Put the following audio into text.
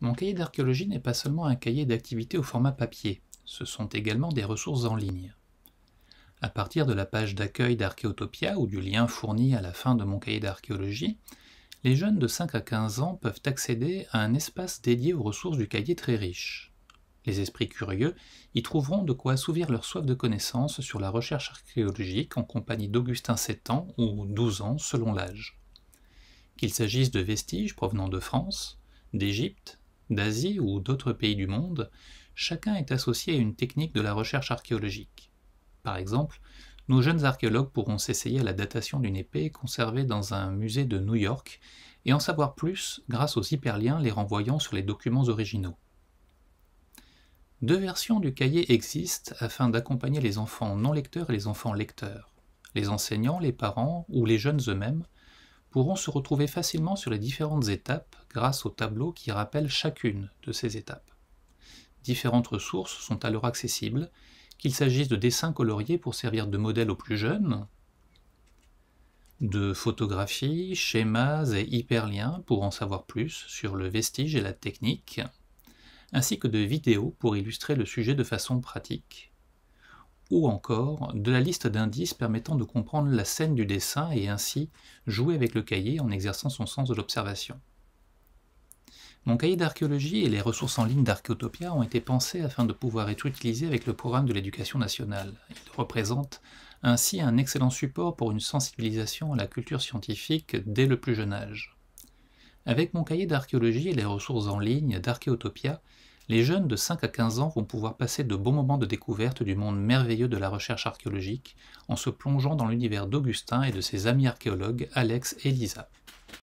Mon cahier d'archéologie n'est pas seulement un cahier d'activités au format papier, ce sont également des ressources en ligne. À partir de la page d'accueil d'Archéotopia ou du lien fourni à la fin de mon cahier d'archéologie, les jeunes de 5 à 15 ans peuvent accéder à un espace dédié aux ressources du cahier très riche. Les esprits curieux y trouveront de quoi assouvir leur soif de connaissances sur la recherche archéologique en compagnie d'Augustin 7 ans ou 12 ans selon l'âge. Qu'il s'agisse de vestiges provenant de France, d'Égypte, d'Asie ou d'autres pays du monde, chacun est associé à une technique de la recherche archéologique. Par exemple, nos jeunes archéologues pourront s'essayer à la datation d'une épée conservée dans un musée de New York et en savoir plus grâce aux hyperliens les renvoyant sur les documents originaux. Deux versions du cahier existent afin d'accompagner les enfants non lecteurs et les enfants lecteurs. Les enseignants, les parents ou les jeunes eux-mêmes pourront se retrouver facilement sur les différentes étapes grâce au tableau qui rappellent chacune de ces étapes. Différentes ressources sont alors accessibles, qu'il s'agisse de dessins coloriés pour servir de modèle aux plus jeunes, de photographies, schémas et hyperliens pour en savoir plus sur le vestige et la technique, ainsi que de vidéos pour illustrer le sujet de façon pratique, ou encore de la liste d'indices permettant de comprendre la scène du dessin et ainsi jouer avec le cahier en exerçant son sens de l'observation. Mon cahier d'archéologie et les ressources en ligne d'Archéotopia ont été pensés afin de pouvoir être utilisés avec le programme de l'éducation nationale. Ils représentent ainsi un excellent support pour une sensibilisation à la culture scientifique dès le plus jeune âge. Avec mon cahier d'archéologie et les ressources en ligne d'Archéotopia, les jeunes de 5 à 15 ans vont pouvoir passer de bons moments de découverte du monde merveilleux de la recherche archéologique en se plongeant dans l'univers d'Augustin et de ses amis archéologues Alex et Lisa.